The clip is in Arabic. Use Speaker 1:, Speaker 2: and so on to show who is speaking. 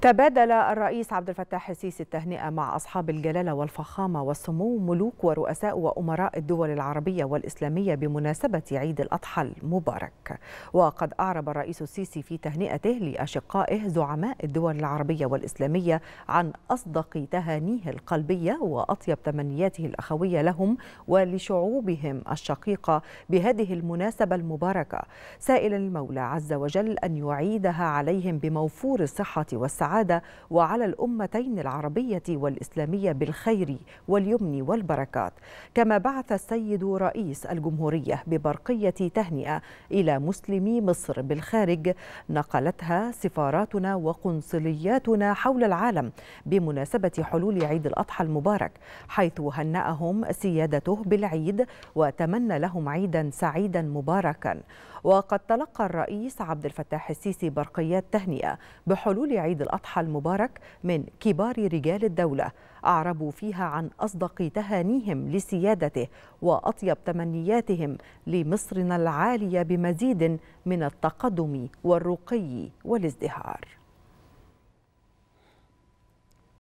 Speaker 1: تبادل الرئيس عبد الفتاح السيسي التهنئة مع أصحاب الجلالة والفخامة والسمو ملوك ورؤساء وأمراء الدول العربية والإسلامية بمناسبة عيد الأضحى المبارك وقد أعرب الرئيس السيسي في تهنئته لأشقائه زعماء الدول العربية والإسلامية عن أصدق تهانيه القلبية وأطيب تمنياته الأخوية لهم ولشعوبهم الشقيقة بهذه المناسبة المباركة سائلا المولى عز وجل أن يعيدها عليهم بموفور الصحة والسعادة والسعادة وعلى الأمتين العربية والإسلامية بالخير واليمن والبركات كما بعث السيد رئيس الجمهورية ببرقية تهنئة إلى مسلمي مصر بالخارج نقلتها سفاراتنا وقنصلياتنا حول العالم بمناسبة حلول عيد الأضحى المبارك حيث هنأهم سيادته بالعيد وتمنى لهم عيدا سعيدا مباركا وقد تلقى الرئيس عبد الفتاح السيسي برقيات تهنئة بحلول عيد الأضحى المبارك من كبار رجال الدولة أعربوا فيها عن أصدق تهانيهم لسيادته وأطيب تمنياتهم لمصرنا العالية بمزيد من التقدم والرقي والازدهار